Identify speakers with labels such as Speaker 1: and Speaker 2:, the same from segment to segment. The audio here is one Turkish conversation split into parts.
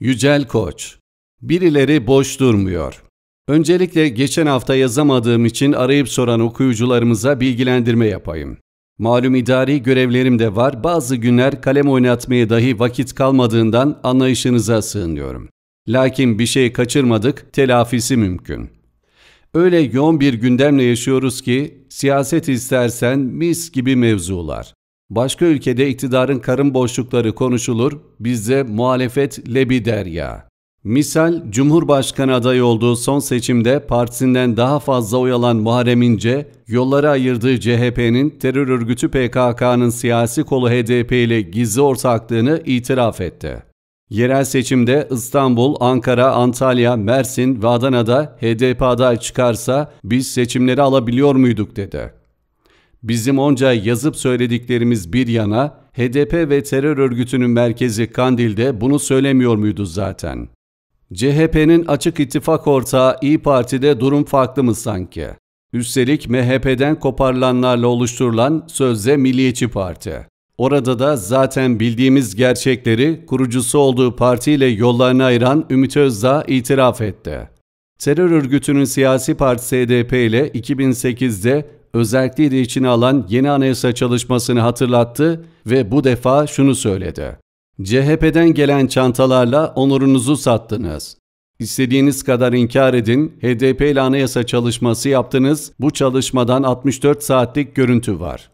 Speaker 1: Yücel Koç Birileri boş durmuyor. Öncelikle geçen hafta yazamadığım için arayıp soran okuyucularımıza bilgilendirme yapayım. Malum idari görevlerim de var, bazı günler kalem oynatmaya dahi vakit kalmadığından anlayışınıza sığınıyorum. Lakin bir şey kaçırmadık, telafisi mümkün. Öyle yoğun bir gündemle yaşıyoruz ki, siyaset istersen mis gibi mevzular. Başka ülkede iktidarın karın boşlukları konuşulur, bizde muhalefet lebi der ya. Misal Cumhurbaşkanı adayı olduğu son seçimde partisinden daha fazla oy alan Muharrem İnce, yolları ayırdığı CHP'nin terör örgütü PKK'nın siyasi kolu HDP ile gizli ortaklığını itiraf etti. Yerel seçimde İstanbul, Ankara, Antalya, Mersin ve Adana'da HDP aday çıkarsa biz seçimleri alabiliyor muyduk dedi. Bizim onca yazıp söylediklerimiz bir yana, HDP ve terör örgütünün merkezi Kandil'de bunu söylemiyor muydu zaten? CHP'nin açık ittifak ortağı İyi Parti'de durum farklı mı sanki? Üstelik MHP'den koparılanlarla oluşturulan sözde Milliyetçi Parti. Orada da zaten bildiğimiz gerçekleri kurucusu olduğu partiyle yollarını ayıran Ümit Özdağ itiraf etti. Terör örgütünün siyasi partisi HDP ile 2008'de özelliği de içine alan yeni anayasa çalışmasını hatırlattı ve bu defa şunu söyledi. CHP'den gelen çantalarla onurunuzu sattınız. İstediğiniz kadar inkar edin, HDP ile anayasa çalışması yaptınız, bu çalışmadan 64 saatlik görüntü var.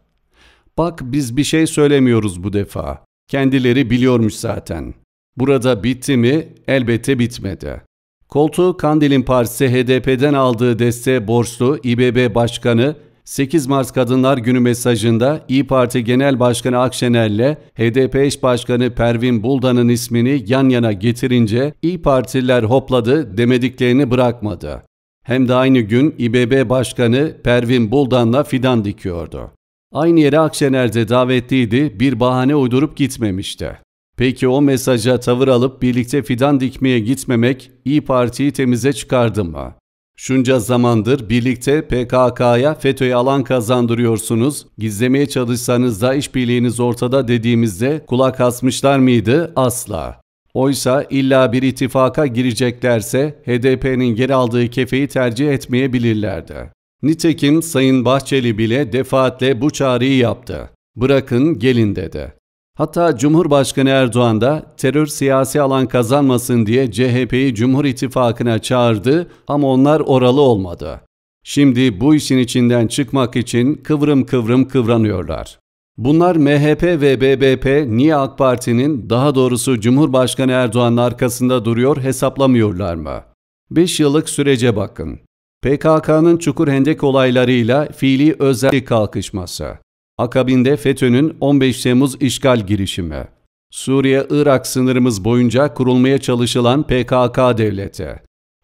Speaker 1: Bak biz bir şey söylemiyoruz bu defa. Kendileri biliyormuş zaten. Burada bitti mi? Elbette bitmedi. Koltuğu Kandil'in partisi HDP'den aldığı desteğe borçlu İBB Başkanı 8 Mart Kadınlar Günü mesajında İyi Parti Genel Başkanı Akşener'le HDP eş başkanı Pervin Buldan'ın ismini yan yana getirince İyi Partililer hopladı demediklerini bırakmadı. Hem de aynı gün İBB Başkanı Pervin Buldan'la fidan dikiyordu. Aynı yere Akşener de davetliydi, bir bahane uydurup gitmemişti. Peki o mesaja tavır alıp birlikte fidan dikmeye gitmemek İyi Parti'yi temize çıkardı mı? Şunca zamandır birlikte PKK'ya FETÖ'ye alan kazandırıyorsunuz, gizlemeye çalışsanız da işbirliğiniz ortada dediğimizde kulak asmışlar mıydı? Asla. Oysa illa bir ittifaka gireceklerse HDP'nin geri aldığı kefeyi tercih etmeyebilirlerdi. Nitekim Sayın Bahçeli bile defaatle bu çağrıyı yaptı. Bırakın gelin dedi. Hatta Cumhurbaşkanı Erdoğan da terör siyasi alan kazanmasın diye CHP'yi Cumhur İttifakı'na çağırdı ama onlar oralı olmadı. Şimdi bu işin içinden çıkmak için kıvrım kıvrım kıvranıyorlar. Bunlar MHP ve BBP niye AK Parti'nin daha doğrusu Cumhurbaşkanı Erdoğan'ın arkasında duruyor hesaplamıyorlar mı? 5 yıllık sürece bakın. PKK'nın Çukur Hendek olaylarıyla fiili özel kalkışması, Akabinde FETÖ'nün 15 Temmuz işgal girişimi. Suriye-Irak sınırımız boyunca kurulmaya çalışılan PKK devleti.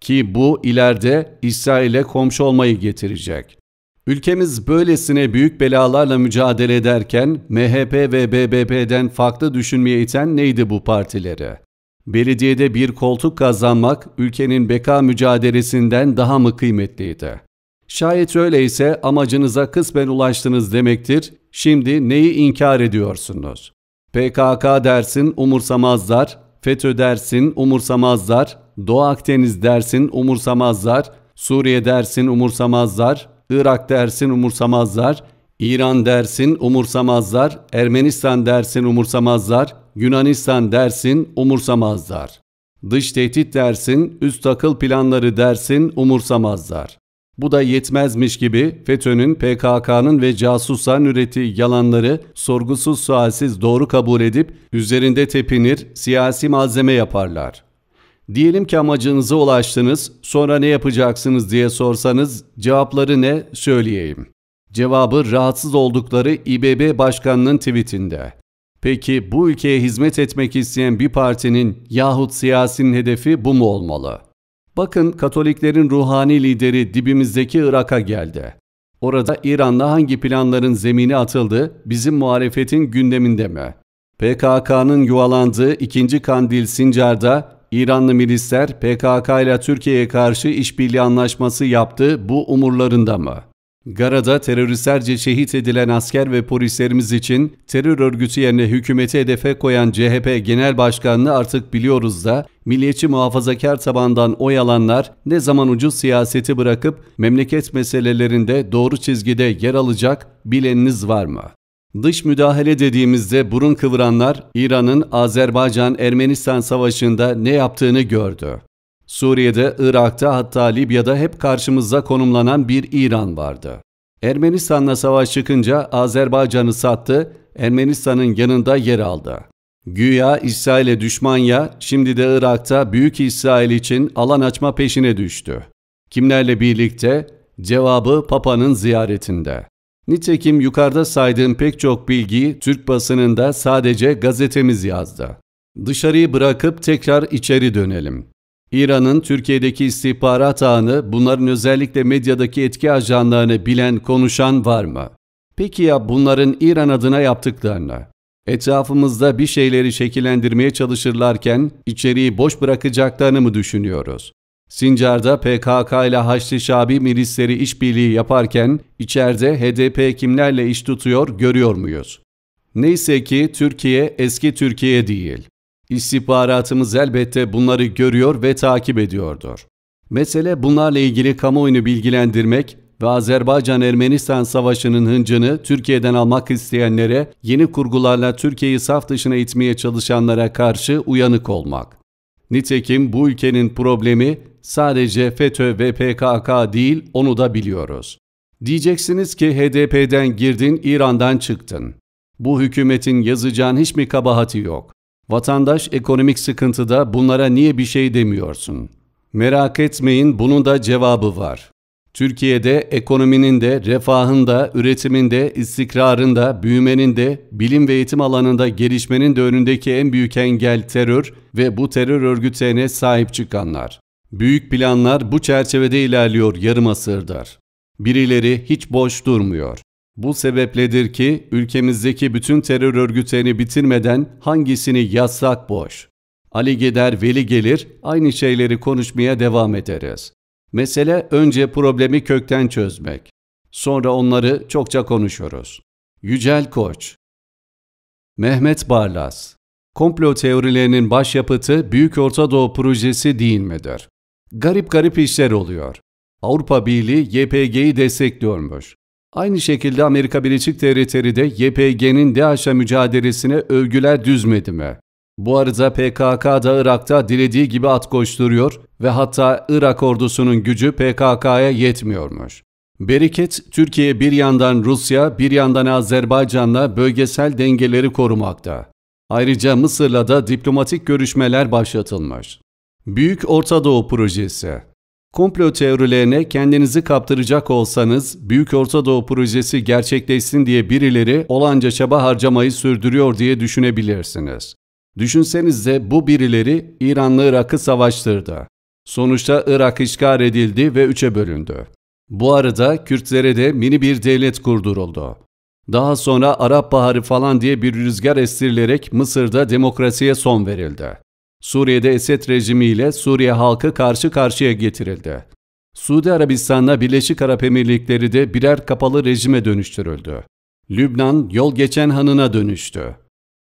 Speaker 1: Ki bu ileride İsrail'e komşu olmayı getirecek. Ülkemiz böylesine büyük belalarla mücadele ederken MHP ve BBP'den farklı düşünmeye iten neydi bu partileri? Belediyede bir koltuk kazanmak ülkenin beka mücadelesinden daha mı kıymetliydi? Şayet öyleyse amacınıza kısmen ulaştınız demektir Şimdi neyi inkar ediyorsunuz? PKK dersin umursamazlar, FETÖ dersin umursamazlar, Doğu Akdeniz dersin umursamazlar, Suriye dersin umursamazlar, Irak dersin umursamazlar, İran dersin umursamazlar, Ermenistan dersin umursamazlar, Yunanistan dersin umursamazlar. Dış tehdit dersin, üst akıl planları dersin umursamazlar. Bu da yetmezmiş gibi FETÖ'nün, PKK'nın ve casusların ürettiği yalanları sorgusuz sualsiz doğru kabul edip üzerinde tepinir, siyasi malzeme yaparlar. Diyelim ki amacınıza ulaştınız, sonra ne yapacaksınız diye sorsanız cevapları ne söyleyeyim. Cevabı rahatsız oldukları İBB Başkanı'nın tweetinde. Peki bu ülkeye hizmet etmek isteyen bir partinin yahut siyasinin hedefi bu mu olmalı?'' Bakın Katoliklerin ruhani lideri dibimizdeki Irak'a geldi. Orada İran'la hangi planların zemini atıldı bizim muhalefetin gündeminde mi? PKK'nın yuvalandığı 2. Kandil Sincar'da İranlı milisler PKK ile Türkiye'ye karşı işbirliği anlaşması yaptı bu umurlarında mı?'' Gara'da teröristlerce şehit edilen asker ve polislerimiz için terör örgütü yerine hükümeti hedefe koyan CHP Genel Başkanı'nı artık biliyoruz da milliyetçi muhafazakar tabandan oy alanlar ne zaman ucuz siyaseti bırakıp memleket meselelerinde doğru çizgide yer alacak bileniniz var mı? Dış müdahale dediğimizde burun kıvıranlar İran'ın Azerbaycan-Ermenistan savaşında ne yaptığını gördü. Suriye'de, Irak'ta hatta Libya'da hep karşımızda konumlanan bir İran vardı. Ermenistan'la savaş çıkınca Azerbaycan'ı sattı, Ermenistan'ın yanında yer aldı. Güya İsrail'e düşman ya, şimdi de Irak'ta Büyük İsrail için alan açma peşine düştü. Kimlerle birlikte? Cevabı Papa'nın ziyaretinde. Nitekim yukarıda saydığım pek çok bilgiyi Türk basınında sadece gazetemiz yazdı. Dışarıyı bırakıp tekrar içeri dönelim. İran'ın Türkiye'deki istihbarat ağını, bunların özellikle medyadaki etki ajanlarını bilen, konuşan var mı? Peki ya bunların İran adına yaptıklarını? Etrafımızda bir şeyleri şekillendirmeye çalışırlarken içeriği boş bırakacaklarını mı düşünüyoruz? Sincar'da PKK ile Haçlı Şabi milisleri işbirliği yaparken içeride HDP kimlerle iş tutuyor görüyor muyuz? Neyse ki Türkiye eski Türkiye değil. İstihbaratımız elbette bunları görüyor ve takip ediyordur. Mesele bunlarla ilgili kamuoyunu bilgilendirmek ve Azerbaycan-Ermenistan savaşının hıncını Türkiye'den almak isteyenlere, yeni kurgularla Türkiye'yi saf dışına itmeye çalışanlara karşı uyanık olmak. Nitekim bu ülkenin problemi sadece FETÖ ve PKK değil, onu da biliyoruz. Diyeceksiniz ki HDP'den girdin, İran'dan çıktın. Bu hükümetin yazacağın hiç mi kabahati yok? Vatandaş ekonomik sıkıntıda bunlara niye bir şey demiyorsun? Merak etmeyin bunun da cevabı var. Türkiye'de ekonominin de, refahın da, üretimin de, istikrarın da, büyümenin de, bilim ve eğitim alanında gelişmenin de önündeki en büyük engel terör ve bu terör örgütlerine sahip çıkanlar. Büyük planlar bu çerçevede ilerliyor yarım asırdır. Birileri hiç boş durmuyor. Bu sebepledir ki ülkemizdeki bütün terör örgütlerini bitirmeden hangisini yazsak boş. Ali gider, veli gelir, aynı şeyleri konuşmaya devam ederiz. Mesele önce problemi kökten çözmek. Sonra onları çokça konuşuruz. Yücel Koç Mehmet Barlas Komplo teorilerinin başyapıtı Büyük Orta Doğu Projesi değil midir? Garip garip işler oluyor. Avrupa Birliği YPG'yi destekliyormuş. Aynı şekilde Amerika Birleşik Devletleri'de YPG'nin DAEŞ'e mücadelesine övgüler düzmedi mi? Bu arada PKK da Irak'ta dilediği gibi at koşturuyor ve hatta Irak ordusunun gücü PKK'ya yetmiyormuş. Beriket, Türkiye bir yandan Rusya, bir yandan Azerbaycan'la bölgesel dengeleri korumakta. Ayrıca Mısır'la da diplomatik görüşmeler başlatılmış. Büyük Orta Doğu Projesi Komplo teorilerine kendinizi kaptıracak olsanız Büyük Orta Doğu projesi gerçekleşsin diye birileri olanca çaba harcamayı sürdürüyor diye düşünebilirsiniz. Düşünsenize bu birileri İranlı Irak'ı savaştırdı. Sonuçta Irak işgal edildi ve üçe bölündü. Bu arada Kürtlere de mini bir devlet kurduruldu. Daha sonra Arap Baharı falan diye bir rüzgar estirilerek Mısır'da demokrasiye son verildi. Suriye'de Esed rejimiyle Suriye halkı karşı karşıya getirildi. Suudi Arabistan'la Birleşik Arap Emirlikleri de birer kapalı rejime dönüştürüldü. Lübnan yol geçen hanına dönüştü.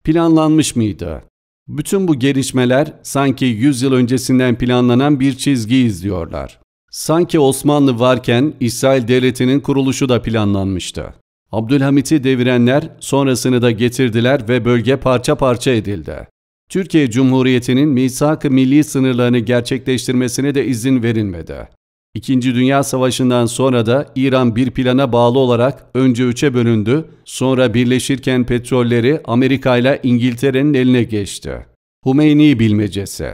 Speaker 1: Planlanmış mıydı? Bütün bu gelişmeler sanki 100 yıl öncesinden planlanan bir çizgi izliyorlar. Sanki Osmanlı varken İsrail Devleti'nin kuruluşu da planlanmıştı. Abdülhamit'i devirenler sonrasını da getirdiler ve bölge parça parça edildi. Türkiye Cumhuriyeti'nin misak-ı milli sınırlarını gerçekleştirmesine de izin verilmedi. İkinci Dünya Savaşı'ndan sonra da İran bir plana bağlı olarak önce üçe bölündü, sonra birleşirken petrolleri Amerika ile İngiltere'nin eline geçti. Humeyni bilmecesi.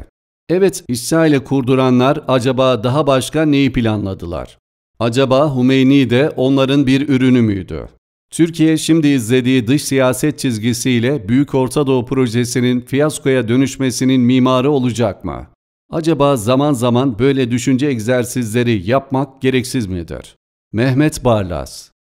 Speaker 1: Evet, İsrail'e kurduranlar acaba daha başka neyi planladılar? Acaba Humeyni de onların bir ürünü müydü? Türkiye şimdi izlediği dış siyaset çizgisiyle Büyük Orta Doğu projesinin fiyaskoya dönüşmesinin mimarı olacak mı? Acaba zaman zaman böyle düşünce egzersizleri yapmak gereksiz midir? Mehmet Barlas